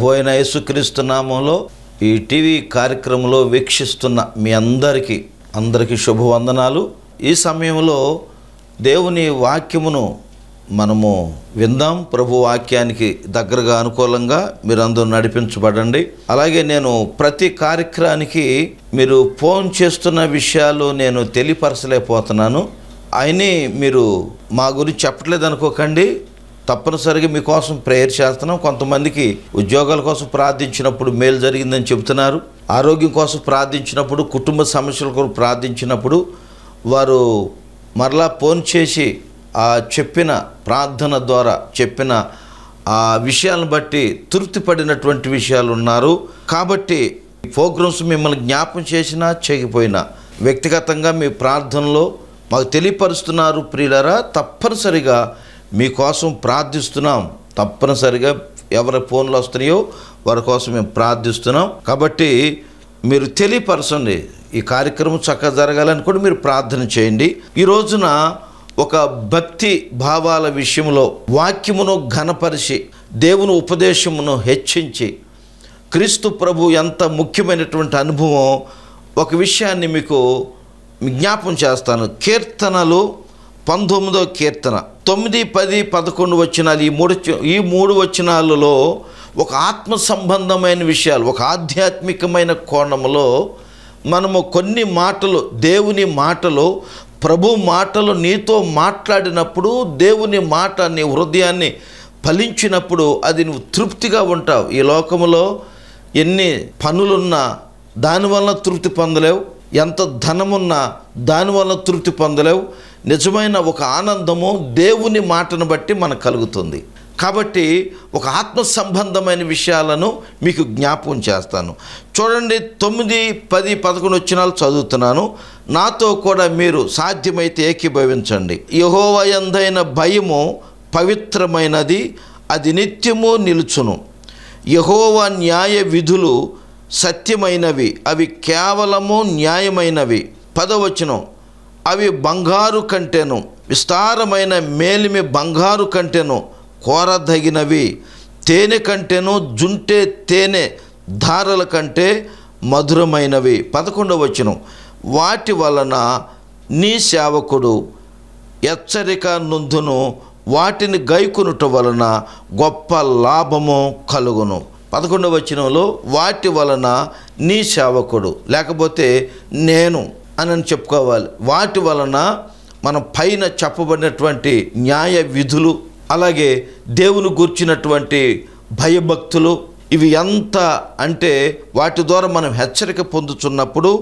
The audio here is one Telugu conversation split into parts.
ప్రభు యేసుక్రీస్తు నామంలో ఈ టీవీ కార్యక్రమంలో వీక్షిస్తున్న మీ అందరికీ అందరికీ శుభవందనాలు ఈ సమయంలో దేవుని వాక్యమును మనము విందాం ప్రభు వాక్యానికి దగ్గరగా అనుకూలంగా మీరందరూ నడిపించబడండి అలాగే నేను ప్రతి కార్యక్రమానికి మీరు ఫోన్ చేస్తున్న విషయాలు నేను తెలియపరచలేకపోతున్నాను అయినా మీరు మా గురించి చెప్పట్లేదు అనుకోకండి తప్పనిసరిగా మీకోసం ప్రేయర్ చేస్తున్నాం కొంతమందికి ఉద్యోగాల కోసం ప్రార్థించినప్పుడు మేలు జరిగిందని చెబుతున్నారు ఆరోగ్యం కోసం ప్రార్థించినప్పుడు కుటుంబ సమస్యల కోసం ప్రార్థించినప్పుడు వారు మరలా ఫోన్ చేసి ఆ చెప్పిన ప్రార్థన ద్వారా చెప్పిన ఆ విషయాలను బట్టి తృప్తి పడినటువంటి విషయాలు ఉన్నారు కాబట్టి ప్రోగ్రామ్స్ మిమ్మల్ని జ్ఞాపం చేసినా చేయకపోయినా వ్యక్తిగతంగా మీ ప్రార్థనలో మాకు తెలియపరుస్తున్నారు ప్రియులరా తప్పనిసరిగా మీకోసం ప్రార్థిస్తున్నాం తప్పనిసరిగా ఎవరి ఫోన్లు వస్తున్నాయో వారి కోసం మేము ప్రార్థిస్తున్నాం కాబట్టి మీరు తెలియపరచండి ఈ కార్యక్రమం చక్కగా జరగాలని కూడా మీరు ప్రార్థన చేయండి ఈ రోజున ఒక భక్తి భావాల విషయంలో వాక్యమును ఘనపరిచి దేవుని ఉపదేశమును హెచ్చించి క్రీస్తు ప్రభు ఎంత ముఖ్యమైనటువంటి అనుభవం ఒక విషయాన్ని మీకు జ్ఞాపం చేస్తాను కీర్తనలు పంతొమ్మిదో కీర్తన తొమ్మిది పది పదకొండు వచనాలు ఈ మూడు ఈ మూడు వచనాలలో ఒక ఆత్మ సంబంధమైన విషయాలు ఒక ఆధ్యాత్మికమైన కోణంలో మనము కొన్ని మాటలు దేవుని మాటలు ప్రభు మాటలు నీతో మాట్లాడినప్పుడు దేవుని మాట నీ హృదయాన్ని ఫలించినప్పుడు అది నువ్వు తృప్తిగా ఉంటావు ఈ లోకంలో ఎన్ని పనులున్నా దానివల్ల తృప్తి పొందలేవు ఎంత ధనమున్నా దానివల్ల తృప్తి పొందలేవు నిజమైన ఒక ఆనందము దేవుని మాటను బట్టి మనకు కలుగుతుంది కాబట్టి ఒక ఆత్మ సంబంధమైన విషయాలను మీకు జ్ఞాపకం చేస్తాను చూడండి తొమ్మిది పది పదకొండు వచ్చినాలు చదువుతున్నాను నాతో కూడా మీరు సాధ్యమైతే ఏకీభవించండి యహోవయందైన భయము పవిత్రమైనది అది నిత్యము నిలుచును యహోవ న్యాయ విధులు సత్యమైనవి అవి కేవలము న్యాయమైనవి పదవచనం అవి బంగారు కంటేను విస్తారమైన మేలిమి బంగారు కంటేను కోరదగినవి తేనె కంటేను జుంటే తేనె ధారల కంటే మధురమైనవి వచ్చిన వాటి వలన నీ సేవకుడు హెచ్చరిక నుందును వాటిని గైకునుట వలన గొప్ప లాభము కలుగును పదకొండవ వచనంలో వాటి వలన నీ సేవకుడు లేకపోతే నేను అని చెప్పుకోవాలి వాటి వలన మనం పైన చెప్పబడినటువంటి న్యాయ విధులు అలాగే దేవుని గూర్చినటువంటి భయభక్తులు ఇవి ఎంత అంటే వాటి ద్వారా మనం హెచ్చరిక పొందుతున్నప్పుడు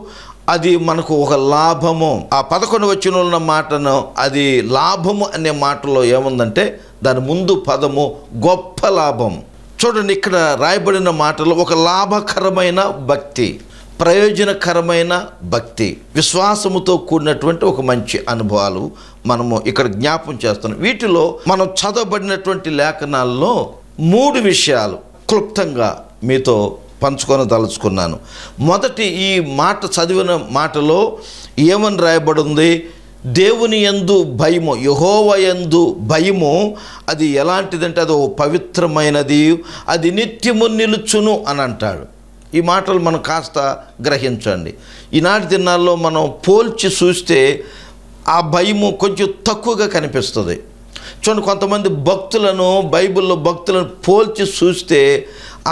అది మనకు ఒక లాభము ఆ పదకొండు వచ్చిన ఉన్న మాటను అది లాభము అనే మాటలో ఏముందంటే దాని ముందు పదము గొప్ప లాభం చూడండి ఇక్కడ రాయబడిన మాటలు ఒక లాభకరమైన భక్తి ప్రయోజనకరమైన భక్తి విశ్వాసముతో కూడినటువంటి ఒక మంచి అనుభవాలు మనము ఇక్కడ జ్ఞాపం చేస్తున్నాం వీటిలో మనం చదవబడినటువంటి లేఖనాల్లో మూడు విషయాలు క్లుప్తంగా మీతో పంచుకొని తలుచుకున్నాను మొదటి ఈ మాట చదివిన మాటలో ఏమని రాయబడింది దేవుని ఎందు భయము యహోవ ఎందు భయము అది ఎలాంటిదంటే అది ఓ పవిత్రమైనది అది నిత్యము నిలుచును అని అంటాడు ఈ మాటలు మనం కాస్త గ్రహించండి ఈనాటి దినాల్లో మనం పోల్చి చూస్తే ఆ భయము కొంచెం తక్కువగా కనిపిస్తుంది చూడండి కొంతమంది భక్తులను బైబిల్లో భక్తులను పోల్చి చూస్తే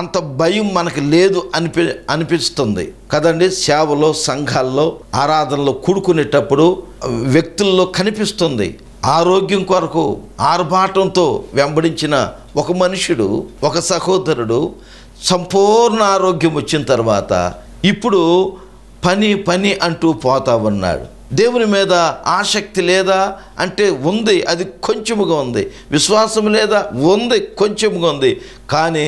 అంత భయం మనకు లేదు అనిపి అనిపిస్తుంది కదండి సేవలో సంఘాల్లో ఆరాధనలో కూడుకునేటప్పుడు వ్యక్తుల్లో కనిపిస్తుంది ఆరోగ్యం కొరకు ఆర్భాటంతో వెంబడించిన ఒక మనుషుడు ఒక సహోదరుడు సంపూర్ణ ఆరోగ్యం వచ్చిన తర్వాత ఇప్పుడు పని పని అంటూ పోతా ఉన్నాడు దేవుని మీద ఆసక్తి లేదా అంటే ఉంది అది కొంచెముగా ఉంది విశ్వాసం లేదా ఉంది కొంచెముగా ఉంది కానీ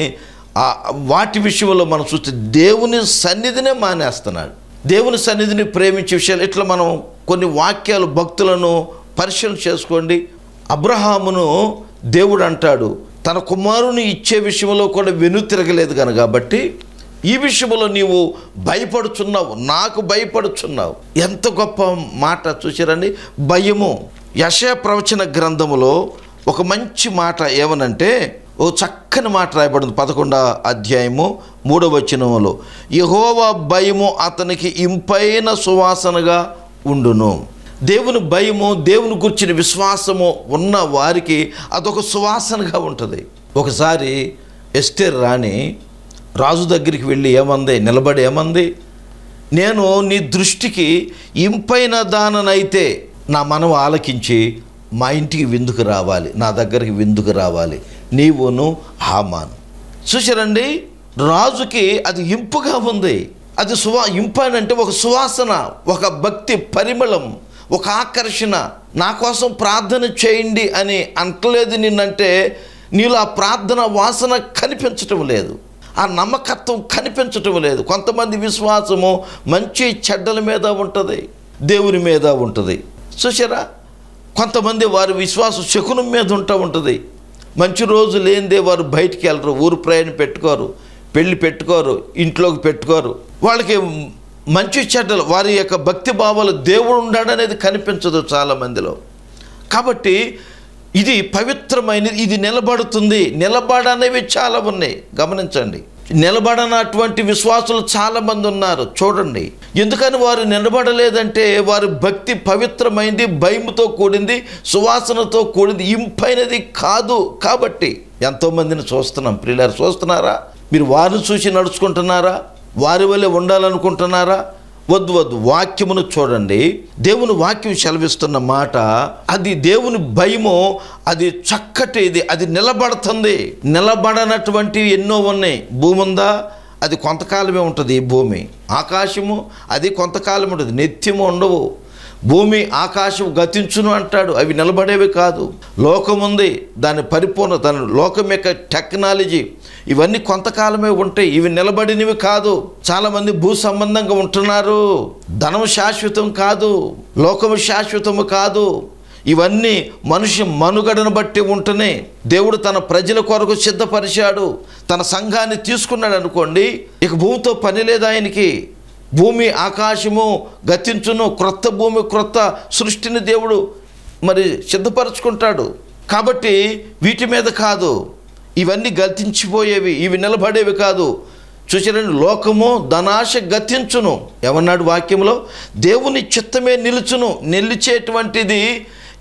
వాటి విషయంలో మనం చూస్తే దేవుని సన్నిధినే మానేస్తున్నాడు దేవుని సన్నిధిని ప్రేమించే విషయాలు ఇట్లా మనం కొన్ని వాక్యాలు భక్తులను పరిశీలన చేసుకోండి అబ్రహామును దేవుడు అంటాడు తన కుమారుని ఇచ్చే విషయంలో కూడా వెనుతిరగలేదు కను కాబట్టి ఈ విషయంలో నీవు భయపడుచున్నావు నాకు భయపడుచున్నావు ఎంత గొప్ప మాట చూసారండి భయము యశ ప్రవచన గ్రంథములో ఒక మంచి మాట ఏమనంటే ఓ చక్కని మాట రాయబడింది పదకొండ అధ్యాయము మూడవ వచనములో యహోవ భయము అతనికి ఇంపైన సువాసనగా ఉండును దేవుని భయము దేవుని గురించిన విశ్వాసము ఉన్న వారికి అదొక సువాసనగా ఉంటుంది ఒకసారి ఎస్టేర్ రాణి రాజు దగ్గరికి వెళ్ళి ఏమంది నిలబడి ఏమంది నేను నీ దృష్టికి ఇంపైన దాననైతే నా మనం ఆలకించి మా ఇంటికి విందుకు రావాలి నా దగ్గరికి విందుకు రావాలి నీవును హామాను చూసారండి రాజుకి అది ఇంపుగా ఉంది అది సువా ఇంపు అంటే ఒక సువాసన ఒక భక్తి పరిమళం ఒక ఆకర్షణ నా కోసం ప్రార్థన చేయండి అని అంటలేదు నిన్నంటే నీలో ఆ ప్రార్థన వాసన కనిపించటం లేదు ఆ నమ్మకత్వం కనిపించటం లేదు కొంతమంది విశ్వాసము మంచి చెడ్డల మీద ఉంటుంది దేవుని మీద ఉంటుంది చూసారా కొంతమంది వారి విశ్వాసం శకునం మీద ఉంటూ ఉంటుంది మంచి రోజు లేనిదే వారు బయటికి వెళ్ళరు ఊరు ప్రయాణం పెట్టుకోరు పెళ్ళి పెట్టుకోరు ఇంట్లోకి పెట్టుకోరు వాళ్ళకి మంచి చెడ్డలు వారి యొక్క భక్తి భావాలు దేవుడు ఉన్నాడనేది కనిపించదు చాలామందిలో కాబట్టి ఇది పవిత్రమైనది ఇది నిలబడుతుంది నిలబడనేవి చాలా ఉన్నాయి గమనించండి నిలబడనటువంటి విశ్వాసులు చాలామంది ఉన్నారు చూడండి ఎందుకని వారు నిలబడలేదంటే వారి భక్తి పవిత్రమైంది భయముతో కూడింది సువాసనతో కూడింది ఇంపైనది కాదు కాబట్టి ఎంతోమందిని చూస్తున్నాం ప్రియులారు చూస్తున్నారా మీరు వారిని చూసి నడుచుకుంటున్నారా వారి వల్లే ఉండాలనుకుంటున్నారా వద్దు వద్దు వాక్యమును చూడండి దేవుని వాక్యం సెలవిస్తున్న మాట అది దేవుని భయము అది చక్కటిది అది నిలబడుతుంది నిలబడనటువంటివి ఎన్నో ఉన్నాయి భూమి ఉందా అది కొంతకాలమే ఉంటుంది ఈ భూమి ఆకాశము అది కొంతకాలం ఉంటుంది నిత్యము ఉండవు భూమి ఆకాశం గతించును అంటాడు అవి నిలబడేవి కాదు లోకం ఉంది దాని పరిపూర్ణ దాని లోకం యొక్క టెక్నాలజీ ఇవన్నీ కొంతకాలమే ఉంటాయి ఇవి నిలబడినవి కాదు చాలామంది భూ సంబంధంగా ఉంటున్నారు ధనం శాశ్వతం కాదు లోకము శాశ్వతము కాదు ఇవన్నీ మనిషి మనుగడను బట్టి ఉంటేనే దేవుడు తన ప్రజల కొరకు సిద్ధపరిచాడు తన సంఘాన్ని తీసుకున్నాడు అనుకోండి ఇక భూమితో పని లేదు ఆయనకి భూమి ఆకాశము గతించును క్రొత్త భూమి క్రొత్త సృష్టిని దేవుడు మరి సిద్ధపరచుకుంటాడు కాబట్టి వీటి మీద కాదు ఇవన్నీ గతించిపోయేవి ఇవి నిలబడేవి కాదు చూసారండి లోకము ధనాశ గతించును ఏమన్నాడు వాక్యంలో దేవుని చిత్తమే నిలుచును నిలిచేటువంటిది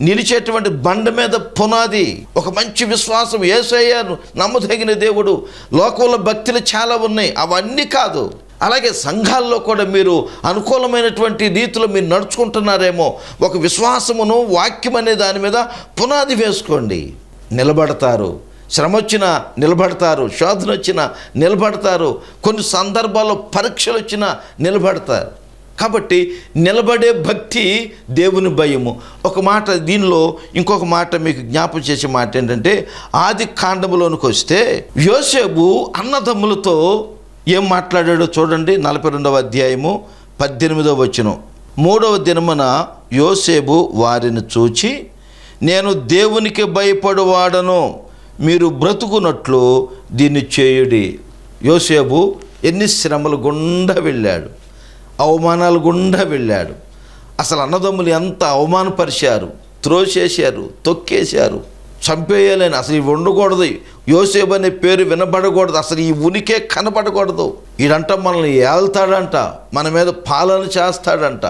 నిలిచేటువంటి బండ మీద పునాది ఒక మంచి విశ్వాసం ఏసయ్యాను నమ్మదగిన దేవుడు లోకంలో భక్తులు చాలా ఉన్నాయి అవన్నీ కాదు అలాగే సంఘాల్లో కూడా మీరు అనుకూలమైనటువంటి రీతిలో మీరు నడుచుకుంటున్నారేమో ఒక విశ్వాసమును వాక్యం అనే దాని మీద పునాది వేసుకోండి నిలబడతారు శ్రమ వచ్చినా నిలబడతారు శోధన వచ్చినా నిలబడతారు కొన్ని సందర్భాల్లో పరీక్షలు వచ్చినా నిలబడతారు కాబట్టి నిలబడే భక్తి దేవుని భయము ఒక మాట దీనిలో ఇంకొక మాట మీకు జ్ఞాపం చేసే మాట ఏంటంటే ఆది కాండములోనికి వస్తే యోసేబు అన్నదమ్ములతో ఏం మాట్లాడాడో చూడండి నలభై రెండవ అధ్యాయము పద్దెనిమిదవ వచ్చును మూడవ దినమున యోసేబు వారిని చూచి నేను దేవునికి భయపడువాడను మీరు బ్రతుకున్నట్లు దీన్ని చేయుడి యోసేబు ఎన్ని శ్రమలు గుండా వెళ్ళాడు అవమానాలు గుండా వెళ్ళాడు అసలు అన్నదమ్ములు ఎంత అవమానపరిచారు త్రోసేశారు తొక్కేశారు చంపేయలేని అసలు ఇవి ఉండకూడదు యోసేపు అనే పేరు వినబడకూడదు అసలు ఈ ఉనికే కనపడకూడదు ఈడంట మనల్ని ఏల్తాడంట మన మీద పాలన చేస్తాడంట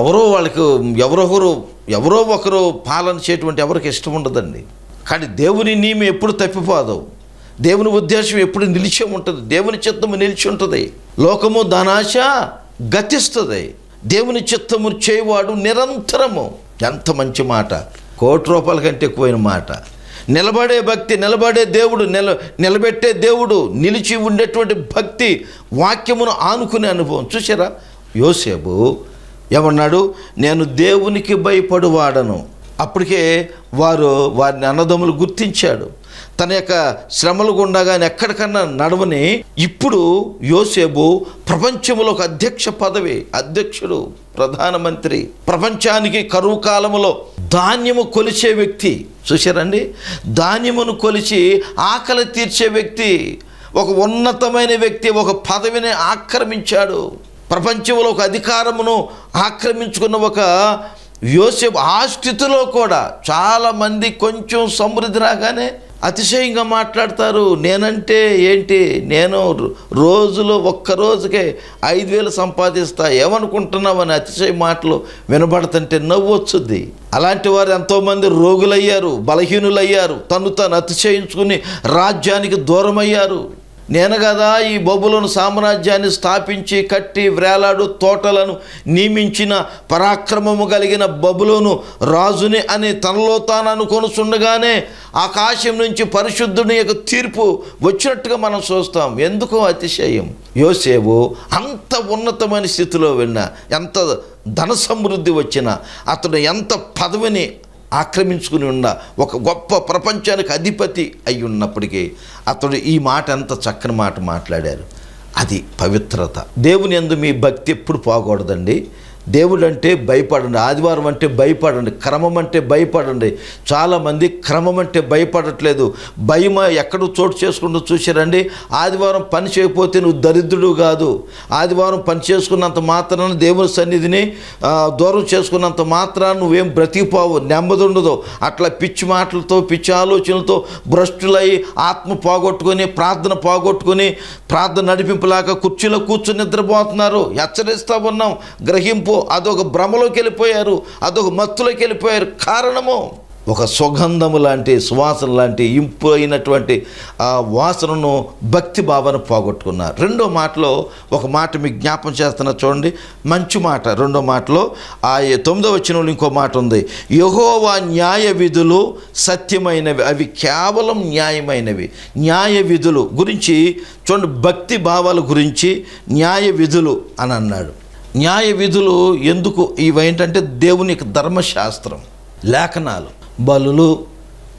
ఎవరో వాళ్ళకి ఎవరొకరు ఎవరో ఒకరు పాలన చేయటువంటి ఎవరికి ఇష్టం ఉండదండి కానీ దేవుని నియమం ఎప్పుడు తప్పిపోదు దేవుని ఉద్దేశం ఎప్పుడు నిలిచి ఉంటుంది దేవుని చిత్తము నిలిచి ఉంటుంది లోకము ధనాశ గతిస్తుంది దేవుని చిత్తము చేయవాడు నిరంతరము ఎంత మంచి మాట కోటి రూపాయల కంటే ఎక్కువైన మాట నిలబడే భక్తి నిలబడే దేవుడు నిల నిలబెట్టే దేవుడు నిలిచి ఉండేటువంటి భక్తి వాక్యమును ఆనుకునే అనుభవం చూసారా యోసేపు ఏమన్నాడు నేను దేవునికి భయపడువాడను అప్పటికే వారు వారిని అన్నదమ్ములు గుర్తించాడు తన యొక్క శ్రమలు గుండగా ఎక్కడికన్నా నడవని ఇప్పుడు యోసేబు ప్రపంచంలో ఒక అధ్యక్ష పదవి అధ్యక్షుడు ప్రధానమంత్రి ప్రపంచానికి కరువు కాలంలో ధాన్యము కొలిచే వ్యక్తి చూశారండి ధాన్యమును కొలిచి ఆకలి తీర్చే వ్యక్తి ఒక ఉన్నతమైన వ్యక్తి ఒక పదవిని ఆక్రమించాడు ప్రపంచంలో ఒక అధికారమును ఆక్రమించుకున్న ఒక యోసేపు ఆ స్థితిలో కూడా చాలామంది కొంచెం సమృద్ధి రాగానే అతిశయంగా మాట్లాడతారు నేనంటే ఏంటి నేను రోజులో ఒక్క రోజుకే ఐదు వేలు సంపాదిస్తా ఏమనుకుంటున్నావు అని అతిశయ మాటలు వినబడుతుంటే నవ్వు వచ్చుద్ది అలాంటి వారు ఎంతోమంది రోగులయ్యారు బలహీనులయ్యారు తను తాను అతిశయించుకుని రాజ్యానికి దూరమయ్యారు నేను కదా ఈ బొబులను సామ్రాజ్యాన్ని స్థాపించి కట్టి వ్రేలాడు తోటలను నియమించిన పరాక్రమము కలిగిన బబులోను రాజుని అని తనలో తాను అనుకొనుచుండగానే ఆకాశం నుంచి పరిశుద్ధుని యొక్క తీర్పు వచ్చినట్టుగా మనం చూస్తాం ఎందుకో అతిశయం యోసేవు అంత ఉన్నతమైన స్థితిలో విన్నా ఎంత ధన సమృద్ధి వచ్చినా అతడు ఎంత పదవిని ఆక్రమించుకుని ఉన్న ఒక గొప్ప ప్రపంచానికి అధిపతి అయి ఉన్నప్పటికీ అతడు ఈ మాట అంత చక్కని మాట మాట్లాడారు అది పవిత్రత దేవుని ఎందు మీ భక్తి ఎప్పుడు పోకూడదండి దేవుడు అంటే భయపడండి ఆదివారం అంటే భయపడండి క్రమం అంటే భయపడండి చాలామంది క్రమం అంటే భయపడట్లేదు భయం ఎక్కడ చోటు చేసుకుంటూ చూసారండి ఆదివారం పని చేయకపోతే నువ్వు దరిద్రుడు కాదు ఆదివారం పని చేసుకున్నంత మాత్రాన దేవుని సన్నిధిని దూరం చేసుకున్నంత మాత్రాన నువ్వేం బ్రతికిపోవు నెమ్మది ఉండదు అట్లా పిచ్చి మాటలతో పిచ్చి ఆలోచనలతో భ్రష్టులై ఆత్మ పోగొట్టుకొని ప్రార్థన పోగొట్టుకొని ప్రార్థన నడిపింపులాగా కుర్చీలో కూర్చుని నిద్రపోతున్నారు హెచ్చరిస్తూ ఉన్నాం గ్రహింపు డబ్బు అదొక భ్రమలోకి వెళ్ళిపోయారు అదొక మత్తులోకి వెళ్ళిపోయారు కారణము ఒక సుగంధము లాంటి సువాసన లాంటి ఇంపు అయినటువంటి ఆ వాసనను భక్తి భావన పోగొట్టుకున్నారు రెండో మాటలో ఒక మాట మీకు జ్ఞాపం చేస్తున్నా చూడండి మంచి మాట రెండో మాటలో ఆ తొమ్మిదో వచ్చిన ఇంకో మాట ఉంది యహోవా న్యాయ విధులు సత్యమైనవి అవి కేవలం న్యాయమైనవి న్యాయ విధులు గురించి చూడండి భక్తి భావాల గురించి న్యాయ విధులు అని అన్నాడు న్యాయ విధులు ఎందుకు ఇవేంటంటే దేవుని యొక్క ధర్మశాస్త్రం లేఖనాలు బలులు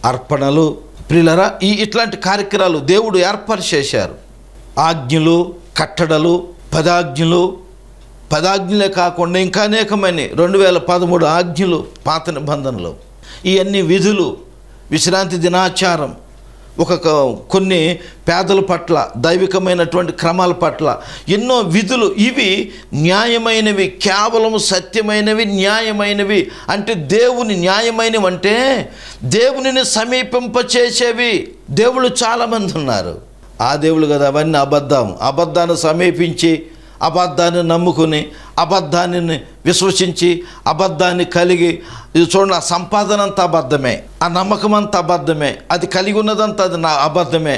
అర్పణలు ప్రిలరా ఈ ఇట్లాంటి కార్యక్రమాలు దేవుడు ఏర్పాటు చేశారు ఆజ్ఞలు కట్టడలు పదాజ్ఞలు పదాజ్ఞలే కాకుండా ఇంకా అనేకమైన రెండు వేల పదమూడు ఆజ్ఞలు పాత నిబంధనలు ఇవన్నీ విధులు విశ్రాంతి దినాచారం ఒక కొన్ని పేదల పట్ల దైవికమైనటువంటి క్రమాల పట్ల ఎన్నో విధులు ఇవి న్యాయమైనవి కేవలం సత్యమైనవి న్యాయమైనవి అంటే దేవుని న్యాయమైనవి అంటే దేవునిని సమీపింపచేసేవి దేవుళ్ళు చాలామంది ఉన్నారు ఆ దేవుడు కదా అవన్నీ అబద్ధం అబద్ధాన్ని సమీపించి అబద్ధాన్ని నమ్ముకుని అబద్ధాన్ని విశ్వసించి అబద్ధాన్ని కలిగి ఇది చూడండి ఆ సంపాదన అంతా అబద్ధమే ఆ నమ్మకం అంతా అబద్ధమే అది కలిగి ఉన్నదంతా అది నా అబద్ధమే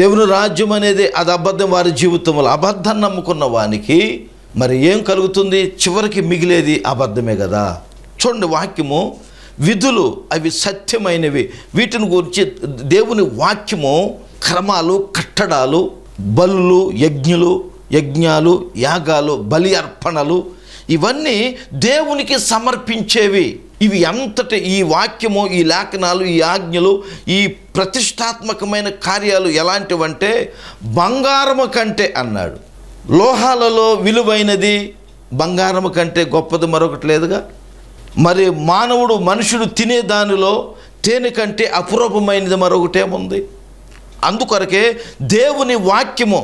దేవుని రాజ్యం అనేది అది అబద్ధం వారి జీవితంలో అబద్ధాన్ని నమ్ముకున్న వానికి మరి ఏం కలుగుతుంది చివరికి మిగిలేది అబద్ధమే కదా చూడండి వాక్యము విధులు అవి సత్యమైనవి వీటిని గురించి దేవుని వాక్యము క్రమాలు కట్టడాలు బలులు యజ్ఞులు యజ్ఞాలు యాగాలు బలి అర్పణలు ఇవన్నీ దేవునికి సమర్పించేవి ఇవి ఎంతటి ఈ వాక్యము ఈ లేఖనాలు ఈ ఆజ్ఞలు ఈ ప్రతిష్టాత్మకమైన కార్యాలు ఎలాంటివంటే బంగారము కంటే అన్నాడు లోహాలలో విలువైనది బంగారము కంటే గొప్పది మరొకటి లేదుగా మరి మానవుడు మనుషుడు తినే దానిలో తేనె కంటే అపురూపమైనది మరొకటేముంది అందుకొరకే దేవుని వాక్యము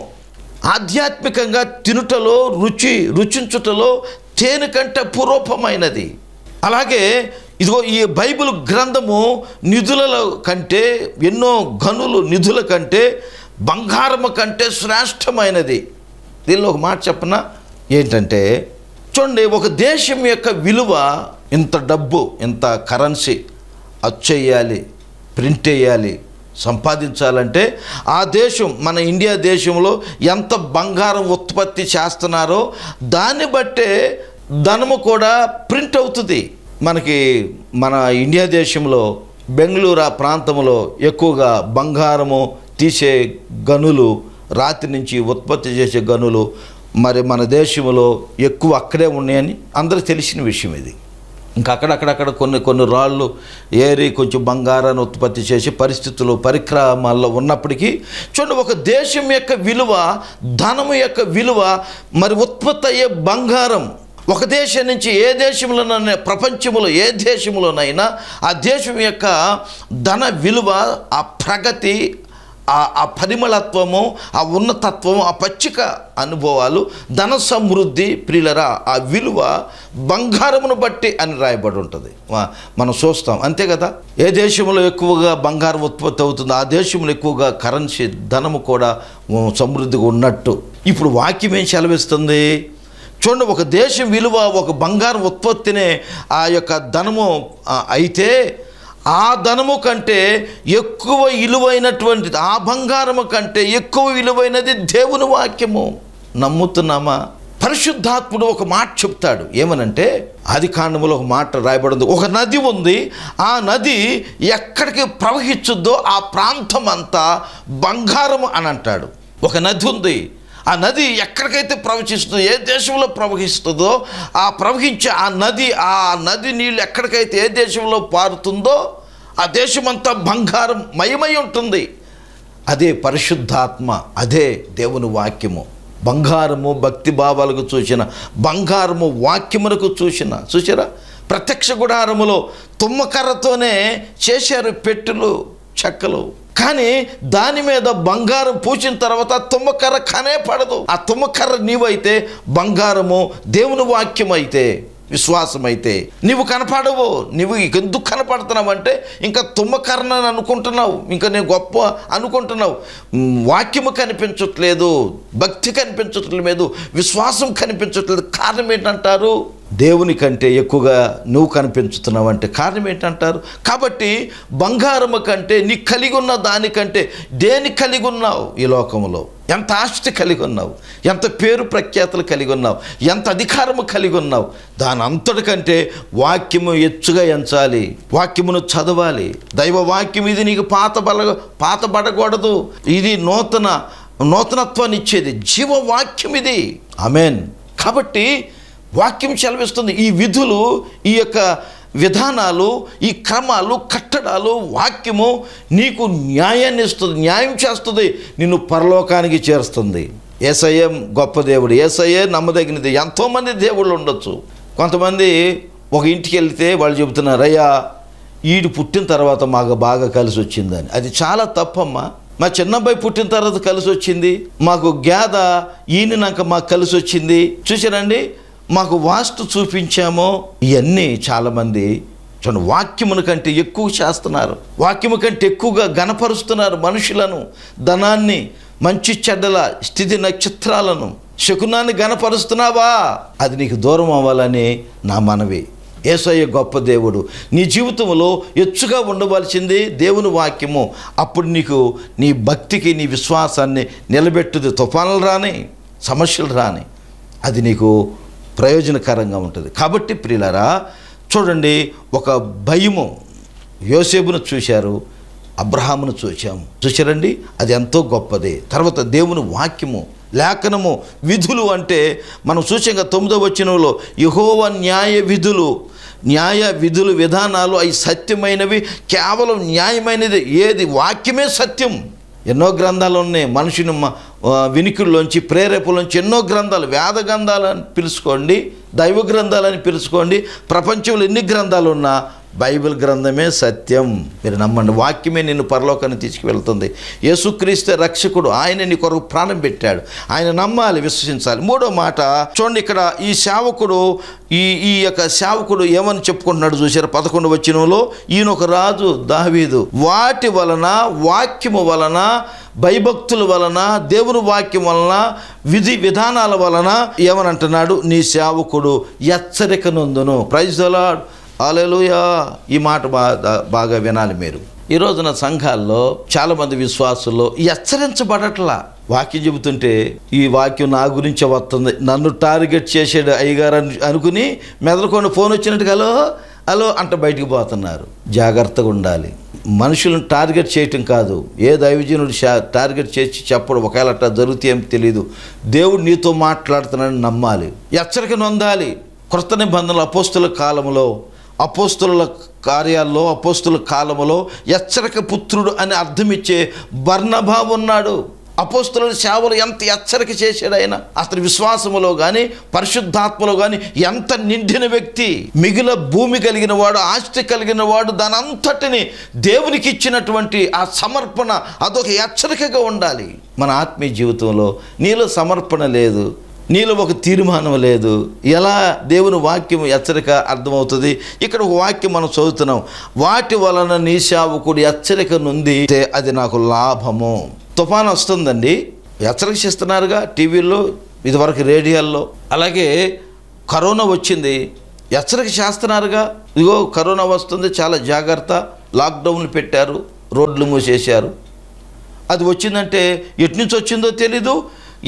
ఆధ్యాత్మికంగా తినుటలో రుచి రుచించుటలో తేనె కంటే పూర్వపమైనది అలాగే ఇదిగో ఈ బైబిల్ గ్రంథము నిధుల కంటే ఎన్నో గనులు నిధుల కంటే బంగారము కంటే శ్రేష్టమైనది దీనిలో ఒక మాట చెప్పన ఏంటంటే చూడండి ఒక దేశం యొక్క విలువ ఇంత డబ్బు ఇంత కరెన్సీ అచ్చేయాలి ప్రింట్ వేయాలి సంపాదించాలంటే ఆ దేశం మన ఇండియా దేశంలో ఎంత బంగారం ఉత్పత్తి చేస్తున్నారో దాన్ని బట్టే ధనము కూడా ప్రింట్ అవుతుంది మనకి మన ఇండియా దేశంలో బెంగళూరు ఆ ప్రాంతంలో ఎక్కువగా బంగారము తీసే గనులు రాతి నుంచి ఉత్పత్తి చేసే గనులు మరి మన దేశంలో ఎక్కువ అక్కడే ఉన్నాయని అందరూ తెలిసిన విషయం ఇది ఇంకా అక్కడక్కడక్కడ కొన్ని కొన్ని రాళ్ళు ఏరి కొంచెం బంగారాన్ని ఉత్పత్తి చేసి పరిస్థితులు పరిక్రమాల్లో ఉన్నప్పటికీ చూడండి ఒక దేశం యొక్క విలువ ధనము యొక్క విలువ మరి ఉత్పత్తి అయ్యే బంగారం ఒక దేశం నుంచి ఏ దేశంలోనైనా ప్రపంచంలో ఏ దేశంలోనైనా ఆ దేశం యొక్క ధన విలువ ఆ ప్రగతి ఆ పరిమళత్వము ఆ ఉన్నతత్వము ఆ పచ్చిక అనుభవాలు ధన సమృద్ధి ప్రియులరా ఆ విలువ బంగారమును బట్టి అని రాయబడి ఉంటుంది మనం చూస్తాం అంతే కదా ఏ దేశంలో ఎక్కువగా బంగారం ఉత్పత్తి అవుతుందో ఆ దేశంలో ఎక్కువగా కరెన్సీ ధనము కూడా సమృద్ధిగా ఉన్నట్టు ఇప్పుడు వాక్యం ఏం సెలవిస్తుంది చూడండి ఒక దేశం విలువ ఒక బంగారం ఉత్పత్తినే ఆ యొక్క ధనము అయితే ఆ ధనము కంటే ఎక్కువ విలువైనటువంటి ఆ బంగారము కంటే ఎక్కువ విలువైనది దేవుని వాక్యము నమ్ముతున్నామా పరిశుద్ధాత్ముడు ఒక మాట చెప్తాడు ఏమనంటే అది కాండములో ఒక మాట రాయబడింది ఒక నది ఉంది ఆ నది ఎక్కడికి ప్రవహించుద్దో ఆ ప్రాంతం అంతా బంగారం అని అంటాడు ఒక నది ఉంది ఆ నది ఎక్కడికైతే ప్రవహిస్తుందో ఏ దేశంలో ప్రవహిస్తుందో ఆ ప్రవహించే ఆ నది ఆ నది నీళ్ళు ఎక్కడికైతే ఏ దేశంలో పారుతుందో ఆ దేశమంతా బంగారం మయమై ఉంటుంది అదే పరిశుద్ధాత్మ అదే దేవుని వాక్యము బంగారము భక్తి భావాలకు చూసిన బంగారము వాక్యమునకు చూసిన చూసారా ప్రత్యక్ష గుడారములో తుమ్మకర్రతోనే చేశారు పెట్టులు చెక్కలు కానీ దాని మీద బంగారం పూసిన తర్వాత తుమ్మకర్ర కనే పడదు ఆ తుమ్మకర్ర నీవైతే బంగారము దేవుని వాక్యం అయితే విశ్వాసం అయితే నువ్వు కనపడవు నువ్వు ఎందుకు కనపడుతున్నావు అంటే ఇంకా తుమ్మకర్ణని అనుకుంటున్నావు ఇంకా నేను గొప్ప అనుకుంటున్నావు వాక్యము కనిపించట్లేదు భక్తి కనిపించట్లేదు విశ్వాసం కనిపించట్లేదు కారణం ఏంటంటారు దేవుని కంటే ఎక్కువగా నువ్వు కనిపించుతున్నావు అంటే కారణం ఏంటంటారు కాబట్టి బంగారము కంటే నీ కలిగి ఉన్న దానికంటే దేని కలిగి ఉన్నావు ఈ లోకంలో ఎంత ఆస్తి కలిగి ఉన్నావు ఎంత పేరు ప్రఖ్యాతలు కలిగి ఉన్నావు ఎంత అధికారము కలిగి ఉన్నావు దాని అంతటికంటే వాక్యము ఎచ్చుగా ఎంచాలి వాక్యమును చదవాలి దైవ వాక్యం ఇది నీకు పాత బల పాతబడకూడదు ఇది నూతన నూతనత్వాన్ని ఇచ్చేది జీవవాక్యం ఇది అమెన్ కాబట్టి వాక్యం చెలవిస్తుంది ఈ విధులు ఈ యొక్క విధానాలు ఈ క్రమాలు కట్టడాలు వాక్యము నీకు న్యాయాన్ని ఇస్తుంది న్యాయం చేస్తుంది నిన్ను పరలోకానికి చేరుస్తుంది ఏసయ్యే గొప్ప దేవుడు ఏసయ్యే నమ్మదగినది ఎంతోమంది దేవుళ్ళు ఉండొచ్చు కొంతమంది ఒక ఇంటికి వెళ్తే వాళ్ళు చెబుతున్నారు అయ్యా ఈడు పుట్టిన తర్వాత మాకు బాగా కలిసి వచ్చిందని అది చాలా తప్పమ్మా మా చిన్నబ్బాయి పుట్టిన తర్వాత కలిసి వచ్చింది మాకు ఈయన ఈనినాక మాకు కలిసి వచ్చింది చూసారండి మాకు వాస్తు చూపించామో ఇవన్నీ చాలామంది చూడండి వాక్యముల కంటే ఎక్కువ చేస్తున్నారు వాక్యము కంటే ఎక్కువగా గనపరుస్తున్నారు మనుషులను ధనాన్ని మంచి చెడ్డల స్థితి నక్షత్రాలను శకునాన్ని గనపరుస్తున్నావా అది నీకు దూరం అవ్వాలని నా మనవి ఏసయ్య గొప్ప దేవుడు నీ జీవితంలో ఎచ్చుగా ఉండవలసింది దేవుని వాక్యము అప్పుడు నీకు నీ భక్తికి నీ విశ్వాసాన్ని నిలబెట్టుది తుఫానులు రాని సమస్యలు రాని అది నీకు ప్రయోజనకరంగా ఉంటుంది కాబట్టి ప్రియులరా చూడండి ఒక భయము యోసేపును చూశారు అబ్రహామును చూశాము చూశారండి అది ఎంతో గొప్పది తర్వాత దేవుని వాక్యము లేఖనము విధులు అంటే మనం సూచంగా తొమ్మిదో వచ్చినలో యహోవ న్యాయ విధులు న్యాయ విధులు విధానాలు అవి సత్యమైనవి కేవలం న్యాయమైనది ఏది వాక్యమే సత్యం ఎన్నో గ్రంథాలు ఉన్నాయి మనుషుని వినికిల్లోంచి ప్రేరేపులోంచి ఎన్నో గ్రంథాలు వేద గ్రంథాలని పిలుచుకోండి దైవ గ్రంథాలని పిలుచుకోండి ప్రపంచంలో ఎన్ని గ్రంథాలు ఉన్నా బైబిల్ గ్రంథమే సత్యం మీరు నమ్మండి వాక్యమే నిన్ను పరలోకాన్ని తీసుకువెళ్తుంది యేసుక్రీస్తు రక్షకుడు ఆయన నీ కొరకు ప్రాణం పెట్టాడు ఆయన నమ్మాలి విశ్వసించాలి మూడో మాట చూడండి ఇక్కడ ఈ సేవకుడు ఈ ఈ యొక్క సేవకుడు ఏమని చెప్పుకుంటున్నాడు చూసారు పదకొండు వచ్చినంలో ఈయన ఒక రాజు దావీదు వాటి వలన వాక్యము వలన భయభక్తుల వలన దేవుని వాక్యం వలన విధి విధానాల వలన ఏమని అంటున్నాడు నీ సేవకుడు ఎచ్చరిక నొందును ప్రైజ్ అలాడు అలెలుయా ఈ మాట బాగా బాగా వినాలి మీరు ఈ రోజున సంఘాల్లో చాలామంది విశ్వాసుల్లో హెచ్చరించబడట్లా వాక్యం చెబుతుంటే ఈ వాక్యం నా గురించే వస్తుంది నన్ను టార్గెట్ చేసాడు అయ్యగారు అని అనుకుని మెదలుకొని ఫోన్ వచ్చినట్టు హలో హలో అంట బయటికి పోతున్నారు జాగ్రత్తగా ఉండాలి మనుషులను టార్గెట్ చేయటం కాదు ఏ దైవజనుడు టార్గెట్ చేసి చెప్పడం ఒకవేళ అట్లా జరుగుతాయి ఏమి తెలియదు దేవుడు నీతో మాట్లాడుతున్నాడని నమ్మాలి హెచ్చరిక నొందాలి కృత నిబంధనలు అపోస్తుల కాలంలో అపోస్తుల కార్యాల్లో అపోస్తుల కాలములో ఎచ్చరిక పుత్రుడు అని అర్థమిచ్చే బర్ణభా ఉన్నాడు అపోస్తుల సేవలు ఎంత ఎచ్చరిక చేశాడు ఆయన అతని విశ్వాసములో కానీ పరిశుద్ధాత్మలో కానీ ఎంత నిండిన వ్యక్తి మిగిలిన భూమి కలిగిన వాడు ఆస్తి కలిగిన వాడు దానంతటిని దేవునికి ఇచ్చినటువంటి ఆ సమర్పణ అదొక ఎచ్చరికగా ఉండాలి మన ఆత్మీయ జీవితంలో నీలో సమర్పణ లేదు నీలో ఒక తీర్మానం లేదు ఎలా దేవుని వాక్యం హెచ్చరిక అర్థమవుతుంది ఇక్కడ ఒక వాక్యం మనం చదువుతున్నాం వాటి వలన నీ సేవకుడు హెచ్చరిక నుండి అది నాకు లాభము తుఫాను వస్తుందండి హెచ్చరిక చేస్తున్నారుగా టీవీల్లో ఇదివరకు రేడియోల్లో అలాగే కరోనా వచ్చింది హెచ్చరిక చేస్తున్నారుగా ఇదిగో కరోనా వస్తుంది చాలా జాగ్రత్త లాక్డౌన్లు పెట్టారు రోడ్లు మూసేశారు అది వచ్చిందంటే ఎటు నుంచి వచ్చిందో తెలీదు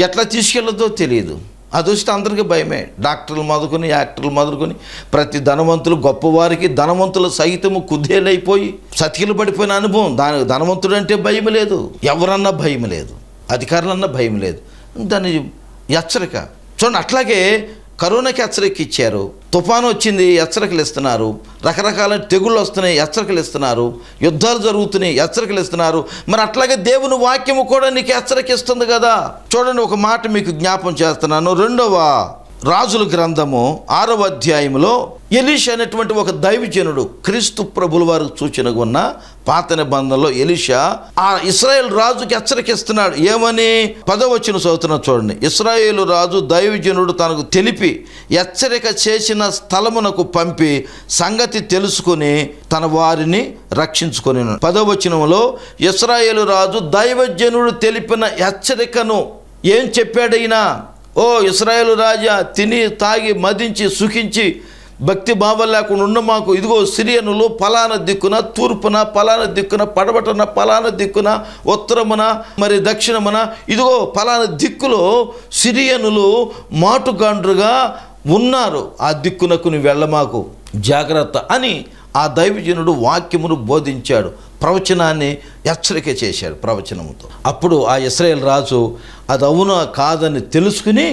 ఎట్లా తీసుకెళ్ళదో తెలియదు అది వస్తే అందరికీ భయమే డాక్టర్లు మొదలుకొని యాక్టర్లు మొదలుకొని ప్రతి ధనవంతులు గొప్పవారికి ధనవంతులు సహితము కుదేలైపోయి సతికిలు పడిపోయిన అనుభవం దానికి ధనవంతుడు అంటే భయం లేదు ఎవరన్నా భయం లేదు అధికారులన్నా భయం లేదు దాని హెచ్చరిక చూడండి అట్లాగే కరోనాకి హెచ్చరిక ఇచ్చారు తుఫాను వచ్చింది హెచ్చరికలు ఇస్తున్నారు రకరకాల తెగుళ్ళు వస్తున్నాయి హెచ్చరికలు ఇస్తున్నారు యుద్ధాలు జరుగుతున్నాయి హెచ్చరికలు ఇస్తున్నారు మరి అట్లాగే దేవుని వాక్యము కూడా నీకు హెచ్చరిక ఇస్తుంది కదా చూడండి ఒక మాట మీకు జ్ఞాపం చేస్తున్నాను రెండవ రాజుల గ్రంథము ఆరవ అధ్యాయంలో ఎలీష అనేటువంటి ఒక దైవజనుడు క్రీస్తు ప్రభుల వారు సూచన ఉన్న పాత నిబంధనలో ఎలీష ఆ ఇస్రాయేల్ రాజుకి హెచ్చరికిస్తున్నాడు ఏమని పదవచ్చిన చదువుతున్న చూడండి ఇస్రాయేలు రాజు దైవజనుడు తనకు తెలిపి హెచ్చరిక చేసిన స్థలమునకు పంపి సంగతి తెలుసుకుని తన వారిని రక్షించుకొని పదవచనంలో ఇస్రాయేలు రాజు దైవజనుడు తెలిపిన హెచ్చరికను ఏం చెప్పాడైనా ఓ ఇస్రాయేల్ రాజా తిని తాగి మదించి సుఖించి భక్తి భావం లేకుండా ఉన్న మాకు ఇదిగో సిరియనులు పలానా దిక్కున తూర్పున పలానా దిక్కున పడబటన పలానా దిక్కున ఉత్తరమున మరి దక్షిణమున ఇదిగో పలానా దిక్కులో సిరియనులు మాటుగాండ్రుగా ఉన్నారు ఆ దిక్కునకు నువ్వు వెళ్ళమాకు జాగ్రత్త అని ఆ దైవజనుడు వాక్యమును బోధించాడు ప్రవచనాన్ని హెచ్చరిక చేశాడు ప్రవచనముతో అప్పుడు ఆ ఇస్రాయేల్ రాజు అది అవునా కాదని తెలుసుకుని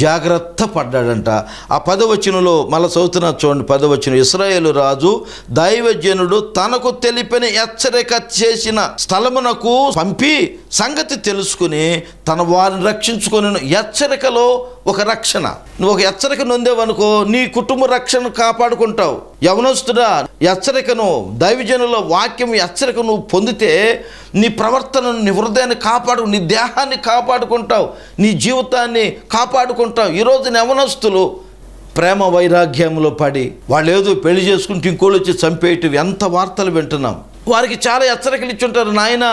జాగ్రత్త పడ్డాడంట ఆ పదవచనంలో మళ్ళీ చదువుతున్నా చూడండి పదవచనం ఇస్రాయేల్ రాజు దైవజనుడు తనకు తెలిపిన హెచ్చరిక చేసిన స్థలమునకు పంపి సంగతి తెలుసుకుని తన వారిని రక్షించుకొని హెచ్చరికలో ఒక రక్షణ నువ్వు ఒక హెచ్చరిక నొందేవనుకో నీ కుటుంబ రక్షణ కాపాడుకుంటావు యవనస్తుడా హెచ్చరికను దైవజనుల వాక్యం హెచ్చరిక నువ్వు పొందితే నీ ప్రవర్తనను నీ హృదయాన్ని కాపాడు నీ దేహాన్ని కాపాడుకుంటావు నీ జీవితాన్ని కాపాడుకుంటావు ఈరోజు యవనస్తులు ప్రేమ వైరాగ్యంలో పడి వాళ్ళు ఏదో పెళ్లి చేసుకుంటూ ఇంకోళ్ళు వచ్చి చంపేయటం ఎంత వార్తలు వింటున్నాం వారికి చాలా హెచ్చరికలు ఇచ్చుంటారు నాయన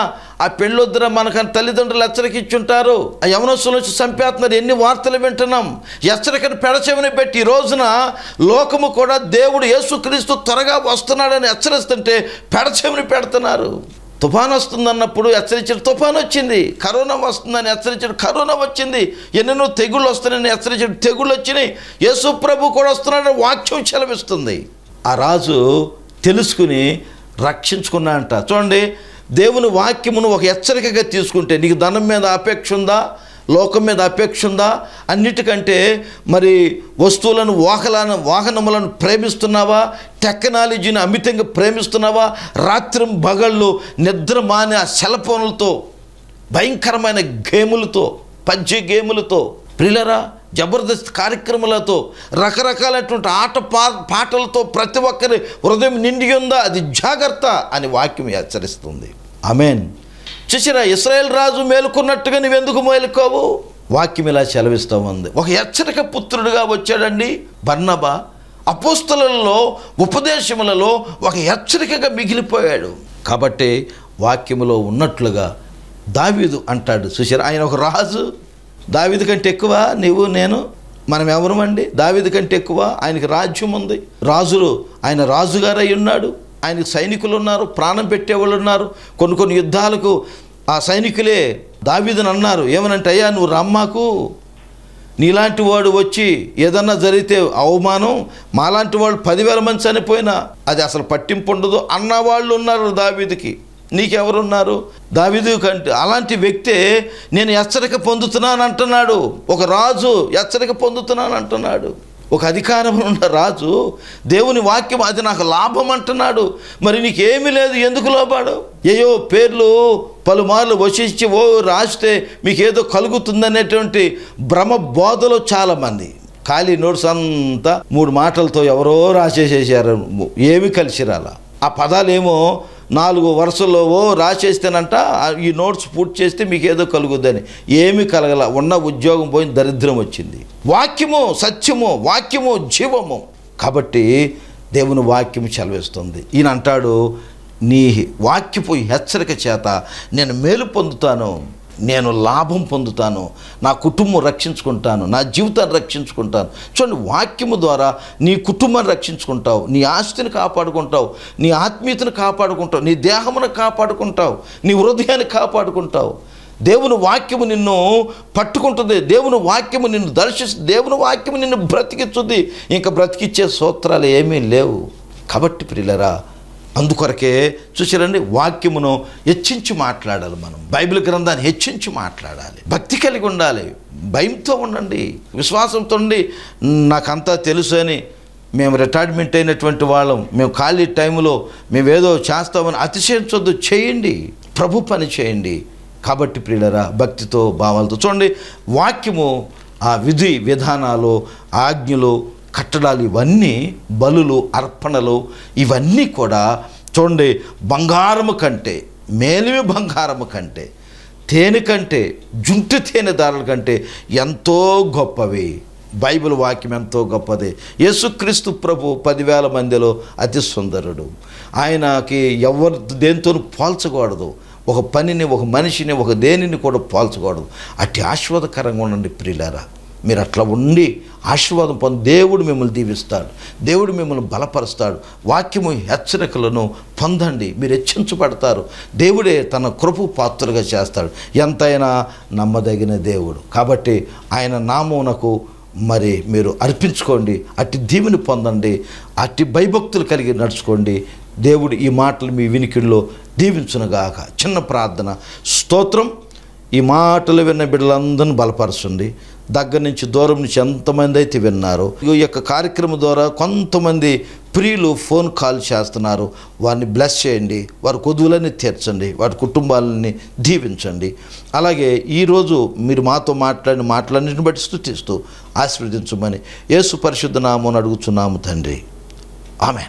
ఆ పెళ్ళొద్దున మనకని తల్లిదండ్రులు హెచ్చరిక ఇచ్చుంటారు ఆ యవనస్తులు వచ్చి చంపేస్తున్నారు ఎన్ని వార్తలు వింటున్నాం హెచ్చరికను పెడచెవిని పెట్టి ఈ రోజున లోకము కూడా దేవుడు యేసుక్రీస్తు త్వరగా వస్తున్నాడని హెచ్చరిస్తుంటే పెడచెవిని పెడుతున్నారు తుఫాన్ వస్తుందన్నప్పుడు హెచ్చరించాడు తుఫాన్ వచ్చింది కరోనా వస్తుందని హెచ్చరించాడు కరోనా వచ్చింది ఎన్నెన్నో తెగుళ్ళు వస్తున్నాయని హెచ్చరించాడు తెగుళ్ళు వచ్చినాయి యేసు ప్రభు కూడా వస్తున్నాడని వాక్యం చెలవిస్తుంది ఆ రాజు తెలుసుకుని రక్షించుకున్నా అంట చూడండి దేవుని వాక్యమును ఒక హెచ్చరికగా తీసుకుంటే నీకు ధనం మీద అపేక్ష ఉందా లోకం మీద అపేక్ష ఉందా అన్నిటికంటే మరి వస్తువులను వాహనాలను వాహనములను ప్రేమిస్తున్నావా టెక్నాలజీని అమితంగా ప్రేమిస్తున్నావా రాత్రి బగళ్ళు నిద్ర మానే ఆ సెల్ ఫోన్లతో భయంకరమైన గేములతో పబ్జి గేములతో ప్రిలరా జబర్దస్త్ కార్యక్రమాలతో రకరకాలైనటువంటి ఆట పా పాటలతో ప్రతి ఒక్కరి హృదయం నిండి ఉందా అది జాగ్రత్త అని వాక్యం హెచ్చరిస్తుంది మీన్ చూసిన ఇస్రాయేల్ రాజు మేలుకున్నట్టుగా నువ్వెందుకు మేలుకోవు వాక్యం ఇలా సెలవిస్తూ ఉంది ఒక హెచ్చరిక పుత్రుడుగా వచ్చాడండి బర్ణబ అపోస్తలలో ఉపదేశములలో ఒక హెచ్చరికగా మిగిలిపోయాడు కాబట్టి వాక్యములో ఉన్నట్లుగా దావీదు అంటాడు చూసారు ఆయన ఒక రాజు దావీదు కంటే ఎక్కువ నీవు నేను మనం ఎవరమండి దావీదు కంటే ఎక్కువ ఆయనకి రాజ్యం ఉంది రాజులు ఆయన రాజుగారై ఉన్నాడు ఆయనకు సైనికులు ఉన్నారు ప్రాణం పెట్టేవాళ్ళు ఉన్నారు కొన్ని కొన్ని యుద్ధాలకు ఆ సైనికులే దావీదని అన్నారు ఏమనంటే అయ్యా నువ్వు రమ్మాకు నీలాంటి వాడు వచ్చి ఏదన్నా జరిగితే అవమానం మాలాంటి వాళ్ళు పదివేల మంది చనిపోయినా అది అసలు పట్టింపు ఉండదు అన్నవాళ్ళు ఉన్నారు దావీదికి నీకెవరున్నారు దావీదు కంటే అలాంటి వ్యక్తే నేను హెచ్చరిక పొందుతున్నాను అంటున్నాడు ఒక రాజు హెచ్చరిక పొందుతున్నాను అంటున్నాడు ఒక అధికారం ఉన్న రాజు దేవుని వాక్యం అది నాకు లాభం అంటున్నాడు మరి నీకేమీ లేదు ఎందుకు లోపాడు ఏయో పేర్లు పలుమార్లు వశించి ఓ రాస్తే మీకేదో కలుగుతుందనేటువంటి భ్రమ బోధలో చాలామంది ఖాళీ నోట్స్ అంతా మూడు మాటలతో ఎవరో రాసేసేసారు ఏమి కలిసి రాలా ఆ పదాలేమో నాలుగు ఓ రాసేస్తేనంట ఈ నోట్స్ పూర్తి చేస్తే మీకు ఏదో కలుగుద్దని ఏమి కలగల ఉన్న ఉద్యోగం పోయిన దరిద్రం వచ్చింది వాక్యము సత్యము వాక్యము జీవము కాబట్టి దేవుని వాక్యం చలవేస్తుంది ఈయన అంటాడు నీ వాక్యపు హెచ్చరిక చేత నేను మేలు పొందుతాను నేను లాభం పొందుతాను నా కుటుంబం రక్షించుకుంటాను నా జీవితాన్ని రక్షించుకుంటాను చూడండి వాక్యము ద్వారా నీ కుటుంబాన్ని రక్షించుకుంటావు నీ ఆస్తిని కాపాడుకుంటావు నీ ఆత్మీయతను కాపాడుకుంటావు నీ దేహమును కాపాడుకుంటావు నీ హృదయాన్ని కాపాడుకుంటావు దేవుని వాక్యము నిన్ను పట్టుకుంటుంది దేవుని వాక్యము నిన్ను దర్శిస్తుంది దేవుని వాక్యము నిన్ను బ్రతికిస్తుంది ఇంకా బ్రతికిచ్చే సూత్రాలు ఏమీ లేవు కాబట్టి ప్రియులరా అందుకొరకే చూసారండి వాక్యమును హెచ్చించి మాట్లాడాలి మనం బైబిల్ గ్రంథాన్ని హెచ్చించి మాట్లాడాలి భక్తి కలిగి ఉండాలి భయంతో ఉండండి విశ్వాసంతో ఉండి నాకంతా తెలుసు అని మేము రిటైర్మెంట్ అయినటువంటి వాళ్ళం మేము ఖాళీ టైంలో మేము ఏదో చేస్తామని అతిశయించొద్దు చేయండి ప్రభు పని చేయండి కాబట్టి ప్రియులరా భక్తితో భావాలతో చూడండి వాక్యము ఆ విధి విధానాలు ఆజ్ఞలు కట్టడాలు ఇవన్నీ బలులు అర్పణలు ఇవన్నీ కూడా చూడండి బంగారము కంటే మేలిమి బంగారము కంటే తేనె కంటే జుంటి తేనె దారుల కంటే ఎంతో గొప్పవి బైబిల్ వాక్యం ఎంతో గొప్పది యేసుక్రీస్తు ప్రభు పదివేల మందిలో అతి సుందరుడు ఆయనకి ఎవరు దేనితో పోల్చకూడదు ఒక పనిని ఒక మనిషిని ఒక దేనిని కూడా పోల్చకూడదు అట్టి ఆశ్వాదకరంగా ఉండండి ప్రియులారా మీరు అట్లా ఉండి ఆశీర్వాదం పొంది దేవుడు మిమ్మల్ని దీవిస్తాడు దేవుడు మిమ్మల్ని బలపరుస్తాడు వాక్యము హెచ్చరికలను పొందండి మీరు హెచ్చించబడతారు దేవుడే తన కృపు పాత్రగా చేస్తాడు ఎంతైనా నమ్మదగిన దేవుడు కాబట్టి ఆయన నామమునకు మరి మీరు అర్పించుకోండి అట్టి దీవిని పొందండి అట్టి భయభక్తులు కలిగి నడుచుకోండి దేవుడు ఈ మాటలు మీ వినికిడిలో దీవించునగాక చిన్న ప్రార్థన స్తోత్రం ఈ మాటలు విన్న బిడ్డలందరినీ బలపరచండి దగ్గర నుంచి దూరం నుంచి ఎంతమంది అయితే విన్నారు ఈ యొక్క కార్యక్రమం ద్వారా కొంతమంది ప్రియులు ఫోన్ కాల్ చేస్తున్నారు వారిని బ్లెస్ చేయండి వారి కొదువులని తీర్చండి వారి కుటుంబాలని దీవించండి అలాగే ఈరోజు మీరు మాతో మాట్లాడిన మాటలన్నింటిని బట్టి స్థుతిస్తూ ఆశీర్వదించమని యేసు పరిశుద్ధ నామని అడుగుతున్నాము తండ్రి ఆమె